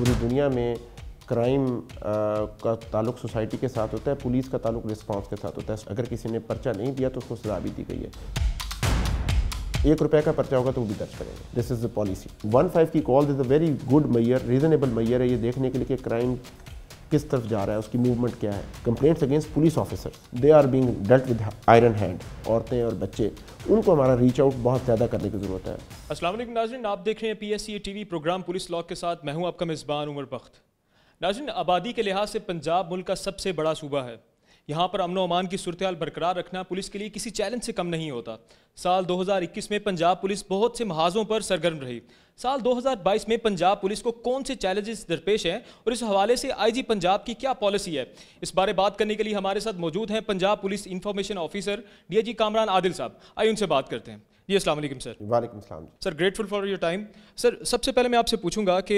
पूरी दुनिया में क्राइम का ताल्लुक सोसाइटी के साथ होता है पुलिस का ताल्लुक रिस्पांस के साथ होता है अगर किसी ने पर्चा नहीं दिया तो उसको सजा भी दी गई है एक रुपये का पर्चा होगा तो वो भी दर्ज करेंगे this is the policy one five की call is a very good मैयर रीजनेबल मैयर है ये देखने के लिए कि क्राइम किस तरफ जा रहा है उसकी मूवमेंट क्या है complaints against police officers they are being dealt with iron hand औरतें और बच्चे उनको हमारा रीच आउट बहुत ज़्यादा करने की ज़रूरत है असला नाजरन आप देख रहे हैं P S C T V program police law के साथ मैं हूँ आपका मेज़बान उमर बख्त नाजरन आबादी के लिहाज से पंजाब मुल्क का सबसे बड़ा सूबा है यहाँ पर अमन अमान की सूरत बरकरार रखना पुलिस के लिए किसी चैलेंज से कम नहीं होता साल 2021 में पंजाब पुलिस बहुत से महाजों पर सरगर्म रही साल 2022 में पंजाब पुलिस को कौन से चैलेंजेस दरपेश हैं और इस हवाले से आईजी पंजाब की क्या पॉलिसी है इस बारे बात करने के लिए हमारे साथ मौजूद हैं Punjab police information officer D Kamran Adil sahab आइए उनसे बात करते हैं जी असल सर वालेकुम सलाम sir grateful for your time sir सबसे पहले मैं आपसे पूछूंगा कि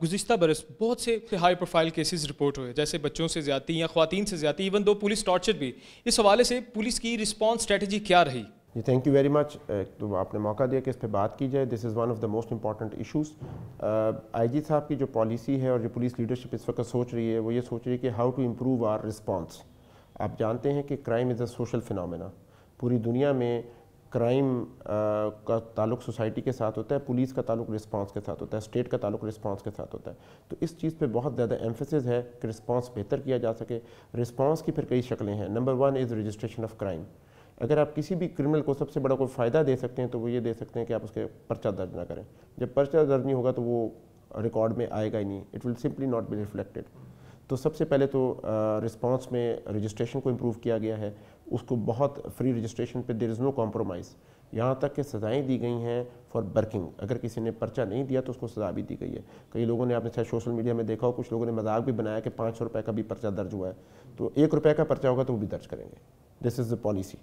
गुज्त बरस बहुत से हाई प्रोफाइल केसेस रिपोर्ट हुए जैसे बच्चों से ज़्यादा या खुतिन से ज़्यादा इवन दो पुलिस टॉर्चर भी इस हवाले से पुलिस की रिस्पॉन्स स्ट्रेटजी क्या रही जी थैंक यू वेरी मच तो आपने मौका दिया कि इस पर बात की जाए this is one of the most important issues I G sahab की जो पॉलिसी है और जो पुलिस लीडरशिप इस वक्त सोच रही है वो ये सोच रही है कि how to improve our response आप जानते हैं कि crime is a social phenomena पूरी दुनिया में क्राइम uh, का ताल्लुक सोसाइटी के साथ होता है पुलिस का ताल्लुक रिस्पांस के साथ होता है स्टेट का ताल्लुक रिस्पांस के साथ होता है तो इस चीज़ पे बहुत ज़्यादा एम्फेसिस है कि रिस्पांस बेहतर किया जा सके रिस्पांस की फिर कई शक्लें हैं number one is registration of crime अगर आप किसी भी क्रिमिनल को सबसे बड़ा कोई फ़ायदा दे सकते हैं तो वो ये दे सकते हैं कि आप उसके पर्चा दर्ज ना करें जब पर्चा दर्ज नहीं होगा तो वो रिकॉर्ड में आएगा ही नहीं it will simply not be reflected तो सबसे पहले तो रिस्पॉन्स uh, में रजिस्ट्रेशन को इम्प्रूव किया गया है उसको बहुत फ्री रजिस्ट्रेशन पे देर इज़ नो कॉम्प्रोमाइज़ यहाँ तक कि सज़ाएँ दी गई हैं फॉर बर्किंग अगर किसी ने पर्चा नहीं दिया तो उसको सज़ा भी दी गई है कई लोगों ने आपने शायद सोशल मीडिया में देखा हो कुछ लोगों ने मजाक भी बनाया कि पाँच सौ रुपये का भी पर्चा दर्ज हुआ है तो एक रुपये का पर्चा होगा तो वो भी दर्ज करेंगे this is the policy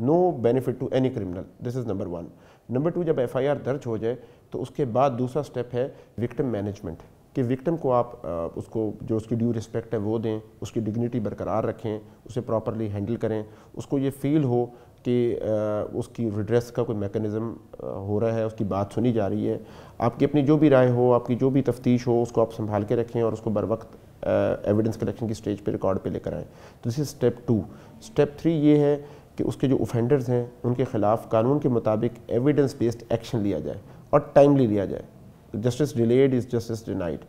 no benefit to any criminal this is number one number two जब एफ दर्ज हो जाए तो उसके बाद दूसरा स्टेप है विक्टम मैनेजमेंट कि विक्टिम को आप उसको जो उसकी ड्यू रिस्पेक्ट है वो दें उसकी डिग्निटी बरकरार रखें उसे प्रॉपरली हैंडल करें उसको ये फील हो कि उसकी रिड्रेस का कोई मेकनिज़म हो रहा है उसकी बात सुनी जा रही है आपकी अपनी जो भी राय हो आपकी जो भी तफ्तीश हो उसको आप संभाल के रखें और उसको बर वक्त एविडेंस कलेक्शन की स्टेज पर रिकॉर्ड पर लेकर आएँ तो this is step two step three ये है कि उसके जो ऑफेंडर्स हैं उनके ख़िलाफ़ कानून के मुताबिक एविडेंस बेस्ड एक्शन लिया जाए और टाइमली लिया जाए justice delayed is justice denied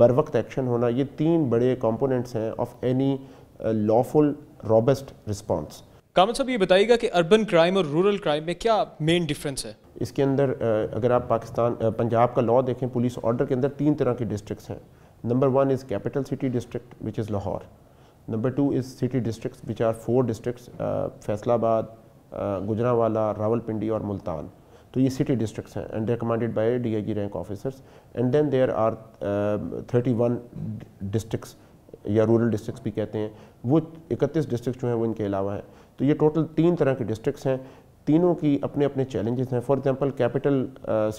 बर वक्त एक्शन होना ये तीन बड़े कॉम्पोनेंट्स हैं of any lawful robust response Kamat sahab ये बताइएगा कि अर्बन क्राइम और रूरल क्राइम में क्या मेन डिफरेंस है इसके अंदर अगर आप पाकिस्तान पंजाब का लॉ देखें पुलिस ऑर्डर के अंदर तीन तरह के डिस्ट्रिक्ट हैं number one is capital city district which is Lahore number two is city district which are four district Faisalabad Gujranwala Rawalpindi और मुल्तान तो ये सिटी डिस्ट्रिक्ट्स हैं and there commanded by DIG rank officers and then there are thirty one districts या rural districts भी कहते हैं वो इकतीस डिस्ट्रिक्ट जो हैं वो इनके अलावा हैं तो ये टोटल तीन तरह के डिस्ट्रिक्स हैं तीनों की अपने अपने चैलेंजेस हैं फॉर एग्जांपल कैपिटल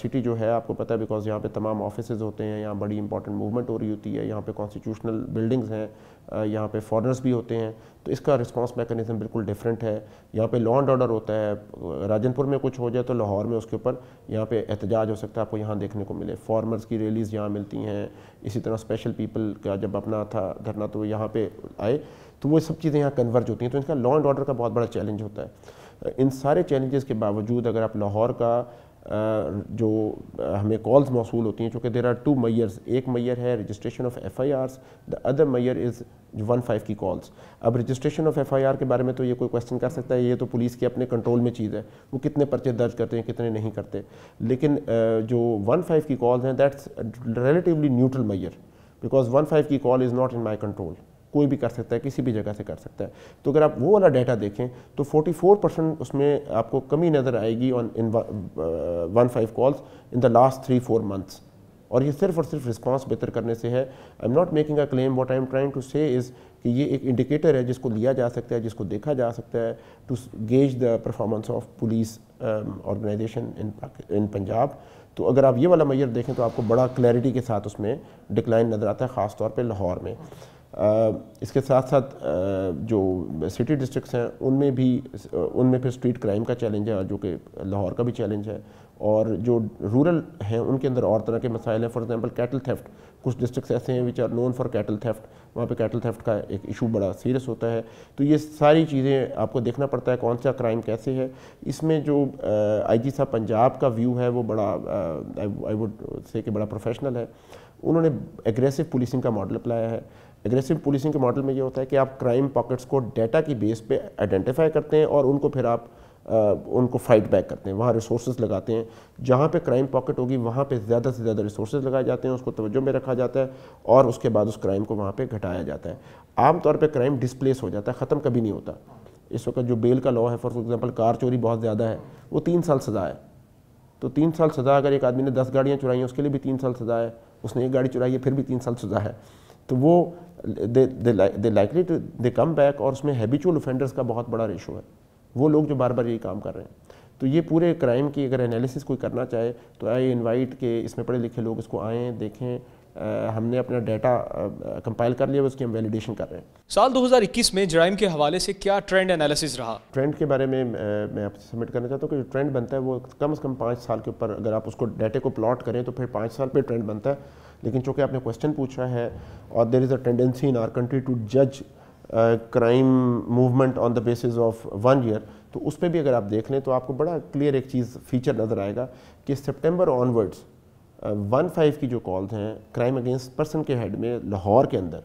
सिटी जो है आपको पता है बिकॉज यहाँ पे तमाम ऑफिस होते हैं यहाँ बड़ी इंपॉर्टेंट मूवमेंट हो रही होती है यहाँ पे कॉन्स्टिट्यूशनल बिल्डिंग्स हैं uh, यहाँ पे फॉरनर्स भी होते हैं तो इसका रिस्पांस मैकेनिज्म बिल्कुल डिफरेंट है यहाँ पे लॉ एंड ऑर्डर होता है uh, राजनपुर में कुछ हो जाए तो लाहौर में उसके ऊपर यहाँ पे एहतजाज हो सकता है आपको यहाँ देखने को मिले फॉरनर्स की रैलीज़ यहाँ मिलती हैं इसी तरह स्पेशल पीपल का जब अपना था धरना तो यहाँ पर आए तो वो सब चीज़ें यहाँ कन्वर्ज होती हैं तो इनका लॉ एंड ऑर्डर का बहुत बड़ा चैलेंज होता है इन सारे चैलेंजेस के बावजूद अगर आप लाहौर का जो हमें कॉल्स मौसू होती हैं चूँकि देर आर टू मैयर्स एक मैयर है registration of F I Rs the other मैयर इज़ वन फाइव की कॉल्स अब registration of F I R के बारे में तो ये कोई क्वेश्चन कर सकता है ये तो पुलिस के अपने कंट्रोल में चीज़ है वो कितने पर्चे दर्ज करते हैं कितने नहीं करते लेकिन जो वन फाइव की कॉल्स हैं दैट्स रिलेटिवली न्यूट्रल मैयर बिकॉज वन फाइव की call is not in my control कोई भी कर सकता है किसी भी जगह से कर सकता है तो अगर आप वो वाला डाटा देखें तो 44 परसेंट उसमें आपको कमी नज़र आएगी on in one five calls in the last three four months और ये सिर्फ और सिर्फ रिस्पांस बेहतर करने से है I am not making a claim what I am trying to say is कि ये एक इंडिकेटर है जिसको लिया जा सकता है जिसको देखा जा सकता है to gauge the performance of police organisation in in Punjab तो अगर आप ये वाला मैयर देखें तो आपको बड़ा क्लैरिटी के साथ उसमें डिक्लाइन नज़र आता है ख़ास तौर लाहौर में इसके साथ साथ जो सिटी डिस्ट्रिक्ट्स हैं उनमें भी उनमें फिर स्ट्रीट क्राइम का चैलेंज है जो कि लाहौर का भी चैलेंज है और जो रूरल हैं उनके अंदर और तरह के मसाइल हैं फॉर एग्जांपल कैटल थेफ्ट कुछ डिस्ट्रिक्ट्स ऐसे हैं which are known for cattle theft वहाँ पे कैटल थेफ्ट का एक इशू बड़ा सीरियस होता है तो ये सारी चीज़ें आपको देखना पड़ता है कौन सा क्राइम कैसे है इसमें जो आईजी साहब पंजाब का व्यू है वो बड़ा आई वुड से कि बड़ा प्रोफेशनल है उन्होंने एग्रेसिव पुलिसिंग का मॉडल अपनाया है एग्रेसिव पुलिसिंग के मॉडल में ये होता है कि आप क्राइम पॉकेट्स को डेटा की बेस पे आइडेंटिफाई करते हैं और उनको फिर आप आ, उनको फाइट बैक करते हैं वहाँ रिसोर्स लगाते हैं जहाँ पे क्राइम पॉकेट होगी वहाँ पे ज़्यादा से ज़्यादा रिसोर्स लगाए जाते हैं उसको तवज्जो में रखा जाता है और उसके बाद उस क्राइम को वहाँ पर घटाया जाता है आमतौर पर क्राइम डिसप्लेस हो जाता है ख़त्म कभी नहीं होता इस वक्त जो बेल का लॉ है फॉर एग्ज़ाम्पल कार चोरी बहुत ज़्यादा है वो तीन साल सज़ा है तो तीन साल सज़ा अगर एक आदमी ने दस गाड़ियाँ चुराई उसके लिए भी तीन साल सज़ा है उसने एक गाड़ी चुराई है फिर भी तीन साल सज़ा है तो वो दे लाइकली दे कम बैक और उसमें हैबिचुअल ऑफेंडर्स का बहुत बड़ा रेशो है वो लोग जो बार बार यही काम कर रहे हैं तो ये पूरे क्राइम की अगर एनालिसिस कोई करना चाहे तो आई इनवाइट के इसमें पढ़े लिखे लोग इसको आएँ देखें आ, हमने अपना डाटा कंपाइल कर लिया उसकी हम वैलिडेशन कर रहे हैं साल 2021 में जराइम के हवाले से क्या ट्रेंड एनालिसिस रहा ट्रेंड के बारे में मैं आपसे सबमिट करना चाहता हूँ कि जो ट्रेंड बनता है वो कम से कम पाँच साल के ऊपर अगर आप उसको डाटे को प्लॉट करें तो फिर पाँच साल पर ट्रेंड बनता है लेकिन चूँकि आपने क्वेश्चन पूछा है और there is a tendency in our country to जज crime movement on the basis of one year तो उस पर भी अगर आप देख लें तो आपको बड़ा क्लियर एक चीज़ फीचर नज़र आएगा कि सितंबर ऑनवर्ड्स वन फाइव की जो कॉल्स हैं क्राइम अगेंस्ट पर्सन के हेड में लाहौर के अंदर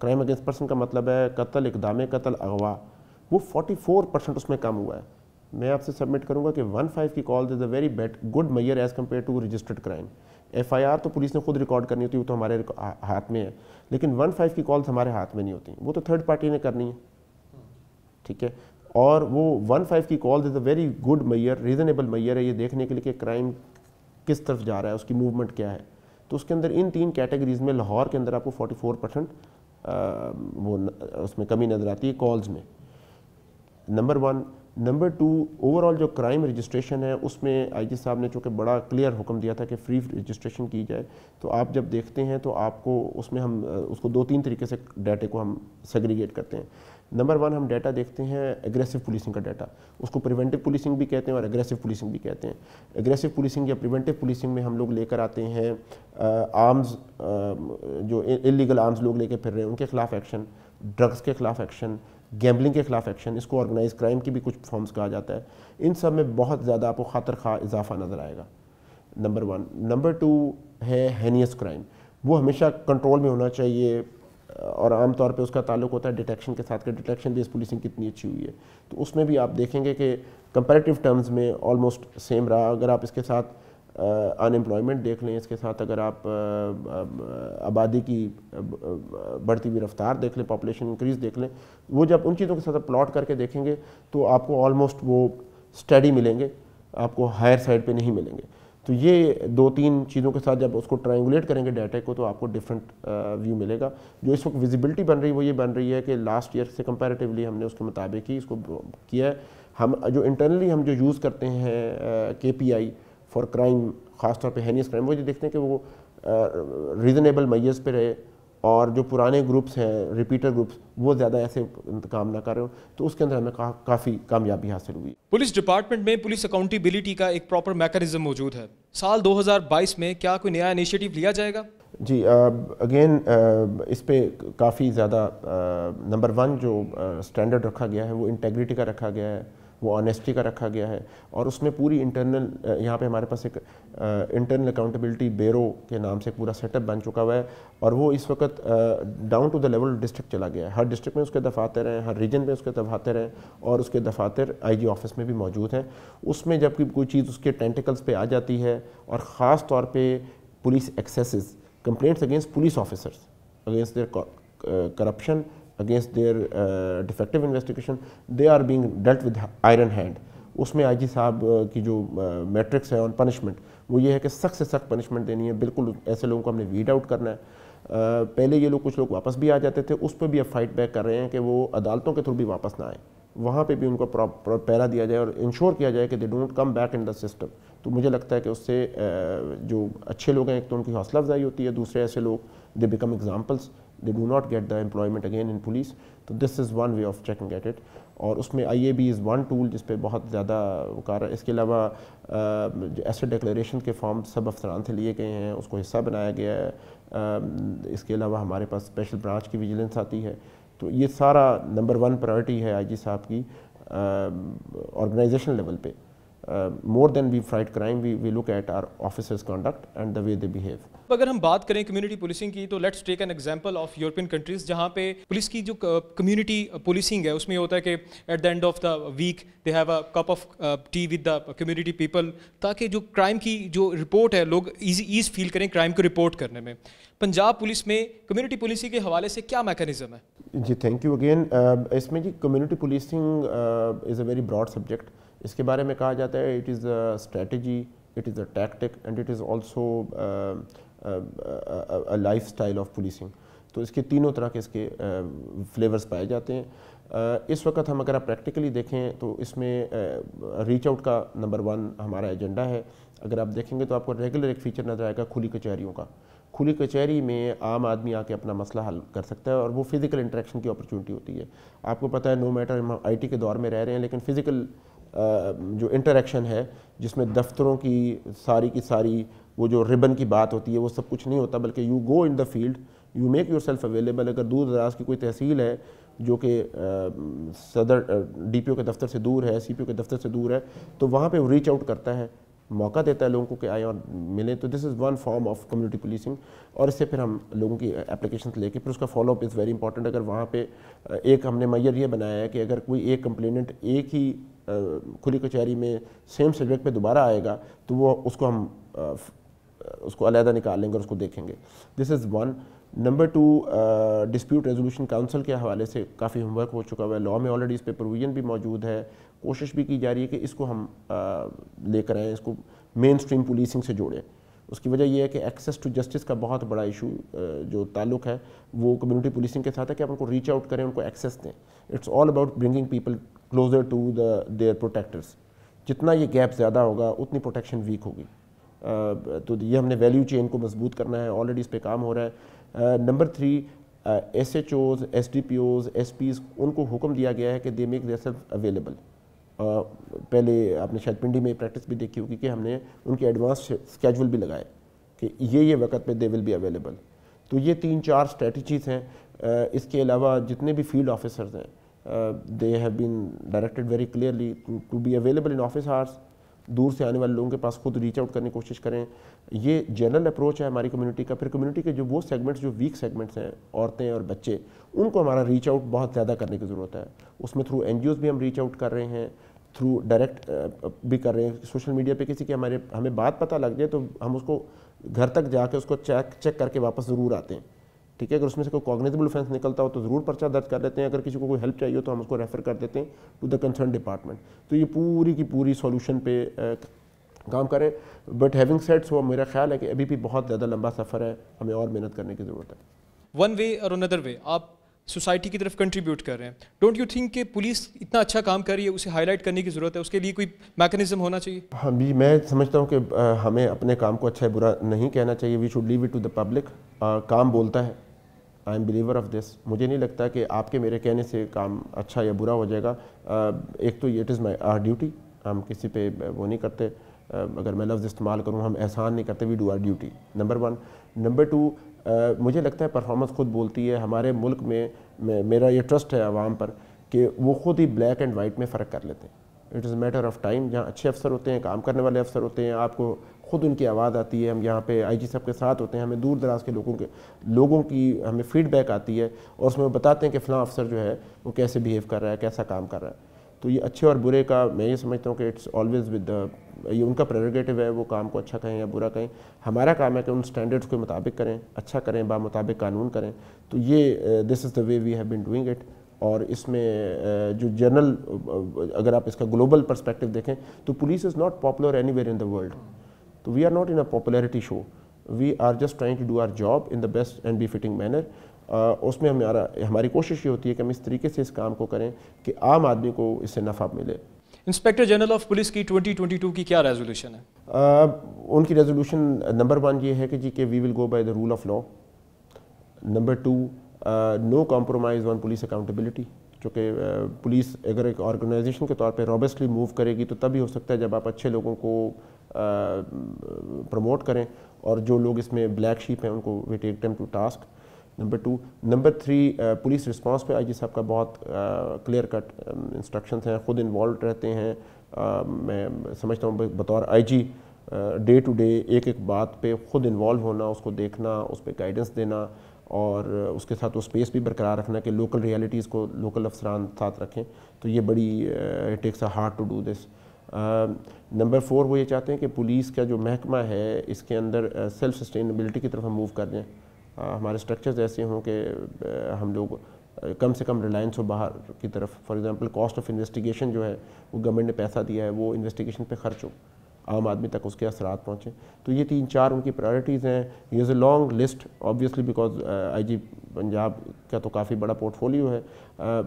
क्राइम अगेंस्ट पर्सन का मतलब है कत्ल इकदाम कत्ल अगवा वो 44 परसेंट उसमें कम हुआ है मैं आपसे सबमिट करूंगा कि वन फाइव की call is a very bet good मैयर as compared to registered crime F I R तो पुलिस ने खुद रिकॉर्ड करनी होती है वो तो हमारे हाथ में है लेकिन वन फाइव की कॉल्स हमारे हाथ में नहीं होती वो तो थर्ड पार्टी ने करनी है ठीक है और वो वन फाइव की call is a very good मैयर रीज़नेबल मैयर है ये देखने के लिए कि क्राइम किस तरफ जा रहा है उसकी मूवमेंट क्या है तो उसके अंदर इन तीन कैटेगरीज़ में लाहौर के अंदर आपको 44 परसेंट वो न, उसमें कमी नज़र आती है कॉल्स में number one number two overall जो क्राइम रजिस्ट्रेशन है उसमें आई जी साहब ने चूँकि बड़ा क्लियर हुक्म दिया था कि फ्री रजिस्ट्रेशन की जाए तो आप जब देखते हैं तो आपको उसमें हम उसको दो तीन तरीके से डाटे को हम सेग्रीगेट करते हैं नंबर वन हम डाटा देखते हैं एग्रेसिव पुलिसिंग का डाटा उसको प्रिवेंटिव पुलिसिंग भी कहते हैं और एग्रेसिव पुलिसिंग भी कहते हैं एग्रेसिव पुलिसिंग या प्रिवेंटिव पुलिसिंग में हम लोग लेकर आते हैं आर्म्स जो इलीगल आर्म्स लोग लेकर फिर रहे हैं उनके खिलाफ एक्शन ड्रग्स के खिलाफ एक्शन गैम्बलिंग के खिलाफ एक्शन इसको ऑर्गेनाइज क्राइम की भी कुछ फॉर्म्स कहा जाता है इन सब में बहुत ज़्यादा आपको खातर खा इजाफा नज़र आएगा नंबर वन नंबर टू है हैनियस क्राइम वो हमेशा कंट्रोल में होना चाहिए और आमतौर पे उसका ताल्लुक होता है डिटेक्शन के साथ कि डिटेक्शन बेस पुलिसिंग कितनी अच्छी हुई है तो उसमें भी आप देखेंगे कि कंपेरेटिव टर्म्स में ऑलमोस्ट सेम रहा अगर आप इसके साथ अनएम्प्लॉयमेंट देख लें इसके साथ अगर आप आबादी की बढ़ती हुई रफ्तार देख लें पॉपुलेशन इंक्रीज देख लें वो जब उन चीज़ों के साथ प्लॉट करके देखेंगे तो आपको ऑलमोस्ट वो स्टडी मिलेंगे आपको हायर साइड पर नहीं मिलेंगे तो ये दो तीन चीज़ों के साथ जब उसको ट्राइंगुलेट करेंगे डाटा को तो आपको डिफरेंट व्यू uh, मिलेगा जो इस वक्त विजिबिलिटी बन रही है वो ये बन रही है कि लास्ट ईयर से कंपैरेटिवली हमने उसके मुताबिक ही इसको किया है हम जो इंटरनली हम जो यूज़ करते हैं के पी आई फॉर क्राइम खासतौर पर हैनियस क्राइम वो ये देखते हैं कि वो रीज़नेबल uh, मैयस पे रहे और जो पुराने ग्रुप्स हैं रिपीटर ग्रुप्स वो ज़्यादा ऐसे काम ना कर रहे हो तो उसके अंदर हमें का, काफ़ी कामयाबी हासिल हुई पुलिस डिपार्टमेंट में पुलिस अकाउंटेबिलिटी का एक प्रॉपर मैकेनिज्म मौजूद है साल 2022 में क्या कोई नया इनिशिएटिव लिया जाएगा जी अगेन इस पर काफ़ी ज़्यादा नंबर वन जो स्टैंडर्ड रखा गया है वो इंटेग्रिटी का रखा गया है वो ऑनेस्टी का रखा गया है और उसमें पूरी इंटरनल यहाँ पे हमारे पास एक इंटरनल अकाउंटेबिलिटी बेरो के नाम से पूरा सेटअप बन चुका हुआ है और वो इस वक्त down to the level district चला गया है हर डिस्ट्रिक्ट में उसके दफातर हैं हर रीजन में उसके दफातर हैं और उसके दफातर आई ऑफिस में भी मौजूद हैं उसमें जबकि कोई चीज़ उसके टेंटिकल्स पर आ जाती है और ख़ास तौर पर police excess complaints against police officers against their corruption against their uh, defective investigation they are being dealt with iron hand उसमें जी साहब uh, की जो मैट्रिक्स uh, है ऑन पनिशमेंट वो ये है कि सख्त से सख्त पनिशमेंट देनी है बिल्कुल ऐसे लोगों को हमने वीड आउट करना है uh, पहले ये लोग कुछ लोग वापस भी आ जाते थे उस पर भी अब फाइट बैक कर रहे हैं कि वो अदालतों के थ्रू भी वापस ना आए वहाँ पे भी उनको पैरा दिया जाए और इंश्योर किया जाए कि they don't come back in the system तो मुझे लगता है कि उससे जो अच्छे लोग हैं एक तो उनकी हौसला अफजाई होती है दूसरे ऐसे लोग they become examples they do not get the employment again in police तो this is one way of checking at it और उसमें I A B is one tool जिस पर बहुत ज़्यादा वकार है इसके अलावा एसेट डिक्लेरेशन के फॉर्म सब अफसरान से लिए गए हैं उसको हिस्सा बनाया गया है आ, इसके अलावा हमारे पास स्पेशल ब्रांच की विजिलेंस आती है तो ये सारा नंबर वन प्रायोरिटी है आई जी साहब की ऑर्गेनाइजेशन लेवल पे more than we fight crime we we look at our officers conduct and the way they behave तो अगर हम बात करें कम्युनिटी पुलिसिंग की तो let's take an example of European countries जहाँ पे पुलिस की जो कम्युनिटी पुलिसिंग है उसमें होता है कि at the end of the week they have a cup of tea with the community people ताकि जो क्राइम की जो रिपोर्ट है लोग ईजी ईज फील करें क्राइम को रिपोर्ट करने में पंजाब पुलिस में कम्युनिटी पुलिसिंग के हवाले से क्या मैकेनिज्म है जी थैंक यू अगेन इसमें जी community policing is a very broad subject इसके बारे में कहा जाता है it is a strategy it is a tactic and it is also lifestyle of policing तो इसके तीनों तरह के इसके फ्लेवर्स पाए जाते हैं इस वक्त हम अगर आप प्रैक्टिकली देखें तो इसमें रीच आउट का नंबर वन हमारा एजेंडा है अगर आप देखेंगे तो आपको रेगुलर एक फीचर नज़र आएगा खुली कचहरीों का खुली कचहरी में आम आदमी आके अपना मसला हल कर सकता है और वो फिज़िकल इंटरेक्शन की अपॉर्चुनिटी होती है आपको पता है नो मैटर हम आई के दौर में रह रहे हैं लेकिन फ़िज़िकल जो इंटरेक्शन है जिसमें दफ्तरों की सारी की सारी वो जो रिबन की बात होती है वो सब कुछ नहीं होता बल्कि you go in the field you make yourself available अगर दूर दराज की कोई तहसील है जो कि सदर ओ के दफ्तर से दूर है ओ के दफ्तर से दूर है तो वहाँ पर वो रीच आउट करता है मौका देता है लोगों को कि आए और मिलें तो this is one form of community policing और इससे फिर हम लोगों की एप्लीकेशन लेके फिर उसका फॉलोअप इज़ वेरी इंपॉर्टेंट अगर वहाँ पे एक हमने मैयर ये बनाया है कि अगर कोई एक कंप्लेनेंट एक ही खुली कचहरी में सेम सब्जेक्ट पे दोबारा आएगा तो वो उसको हम उसको अलहदा निकाल लेंगे और उसको देखेंगे this is one number two dispute resolution council के हवाले से काफ़ी होमवर्क हो चुका हुआ है लॉ में ऑलरेडी इस पर प्रोविज़न भी मौजूद है कोशिश भी की जा रही है कि इसको हम uh, लेकर आएँ इसको मेन स्ट्रीम पुलिसिंग से जोड़ें उसकी वजह यह है कि एक्सेस टू जस्टिस का बहुत बड़ा इशू uh, जो ताल्लुक है वो कम्युनिटी पुलिसिंग के साथ है कि आप उनको रीच आउट करें उनको एक्सेस दें it's all about bringing people closer to the their protectors जितना ये गैप ज़्यादा होगा उतनी प्रोटेक्शन वीक होगी तो ये हमने वैल्यू चेन को मजबूत करना है ऑलरेडी इस पर काम हो रहा है number three SHOs SDPOs SPs उनको हुक्म दिया गया है कि दे मेक देर अवेलेबल पहले आपने शायद पिंडी में प्रैक्टिस भी देखी होगी कि हमने उनके एडवांस स्केजुअल भी लगाए कि ये ये वक्त पे दे विल बी अवेलेबल तो ये तीन चार स्ट्रेटजीज़ हैं इसके अलावा जितने भी फील्ड ऑफिसर्स हैं they have been directed very clearly to be available in office hours दूर से आने वाले लोगों के पास खुद रीच आउट करने की कोशिश करें ये जनरल अप्रोच है हमारी कम्युनिटी का फिर कम्युनिटी के जो वो सेगमेंट्स जो वीक सेगमेंट्स हैं औरतें और बच्चे उनको हमारा रीच आउट बहुत ज़्यादा करने की ज़रूरत है उसमें थ्रू एन भी हम रीच आउट कर रहे हैं थ्रू डायरेक्ट भी कर रहे हैं सोशल मीडिया पर किसी की हमारे हमें बात पता लग जाए तो हम उसको घर तक जाके उसको चेक चेक करके वापस ज़रूर आते हैं ठीक है अगर उसमें से कोई कॉग्नेजिबल ऑफेंस निकलता हो तो ज़रूर पर्चा दर्ज कर देते हैं अगर किसी को कोई हेल्प चाहिए तो हम उसको रेफ़र कर देते हैं टू द कंसर्न डिपार्टमेंट तो ये पूरी की पूरी सोल्यूशन पे काम करें बट हैविंग सेट्स वो मेरा ख्याल है कि अभी भी बहुत ज़्यादा लंबा सफ़र है हमें और मेहनत करने की ज़रूरत है वन वे और अनदर वे आप सोसाइटी की तरफ कंट्रीब्यूट कर रहे हैं डोंट यू थिंक कि पुलिस इतना अच्छा काम कर रही है उसे हाईलाइट करने की ज़रूरत है उसके लिए कोई मैकेनिज्म होना चाहिए हाँ जी मैं समझता हूँ कि हमें अपने काम को अच्छा है बुरा नहीं कहना चाहिए we should leave it to the public काम बोलता है I am believer of this मुझे नहीं लगता कि आपके मेरे कहने से काम अच्छा या बुरा हो जाएगा एक तो it is my our duty हम किसी पे वो नहीं करते अगर मैं लफ्ज़ इस्तेमाल करूँ हम एहसान नहीं करते we do our duty number one number two मुझे लगता है परफॉर्मेंस ख़ुद बोलती है हमारे मुल्क में मेरा ये ट्रस्ट है आवाम पर कि वो ख़ुद ही ब्लैक एंड वाइट में फ़र्क कर लेते हैं it is matter of time जहाँ अच्छे अफसर होते हैं काम करने वाले अफसर होते हैं आपको खुद उनकी आवाज़ आती है हम यहाँ पे आईजी साहब के साथ होते हैं हमें दूर दराज के लोगों के लोगों की हमें फीडबैक आती है और उसमें बताते हैं कि फ़लाँ अफसर जो है वो कैसे बिहेव कर रहा है कैसा काम कर रहा है तो ये अच्छे और बुरे का मैं ये समझता हूँ कि इट्स ऑलवेज़ विद ये उनका प्रेरोगेटिव है वो काम को अच्छा कहें या बुरा कहें हमारा काम है कि उन स्टैंडर्ड्स के मुताबिक करें अच्छा करें मुताबिक कानून करें तो ये this is the way we have been doing it और इसमें जो जनरल अगर आप इसका ग्लोबल परस्पेक्टिव देखें तो police is not popular any in the world तो we are not in a popularity show we are just trying to do our job in the best and befitting manner उसमें हमारा हमारी कोशिश ये होती है कि हम इस तरीके से इस काम को करें कि आम आदमी को इससे नफ़ा मिले इंस्पेक्टर जनरल ऑफ पुलिस की 2022 की क्या रेजोल्यूशन है आ, उनकी रेजोल्यूशन नंबर वन ये है कि जी के we will go by the rule of law number two no compromise on police accountability चूँकि पुलिस अगर एक ऑर्गेनाइजेशन के तौर पे रॉबस्टली मूव करेगी तो तभी हो सकता है जब आप अच्छे लोगों को प्रमोट करें और जो लोग इसमें ब्लैक शीप हैं उनको we take time to task number two number three police response पे आईजी साहब का बहुत क्लियर कट इंस्ट्रक्शन हैं ख़ुद इन्वॉल्व रहते हैं uh, मैं समझता हूँ बतौर आईजी डे टू डे एक एक बात पे ख़ुद इन्वॉल्व होना उसको देखना उस पर गाइडेंस देना और उसके साथ वो स्पेस भी बरकरार रखना कि लोकल रियलिटीज़ को लोकल अफसरान साथ रखें तो ये बड़ी it takes a hard to do this number four वो ये चाहते हैं कि पुलिस का जो महकमा है इसके अंदर सेल्फ uh, सस्टेनेबिलिटी की तरफ हम मूव कर दें uh, हमारे स्ट्रक्चर्स ऐसे हों कि uh, हम लोग uh, कम से कम रिलायंस हो बाहर की तरफ for example cost of investigation जो है वो गवर्नमेंट ने पैसा दिया है वो इन्वेस्टिगेशन पे खर्च हो आम आदमी तक उसके असरा पहुँचें तो ये तीन चार उनकी प्रायोरिटीज़ हैं ये is a long list obviously because IG Punjab का तो काफ़ी बड़ा पोर्टफोलियो है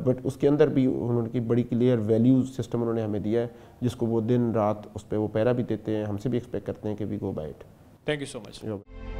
बट uh, उसके अंदर भी उन्होंने की बड़ी क्लियर वैल्यू सिस्टम उन्होंने हमें दिया है जिसको वो दिन रात उस पर वो पैरा भी देते हैं हमसे भी एक्सपेक्ट करते हैं कि we go by it thank you so much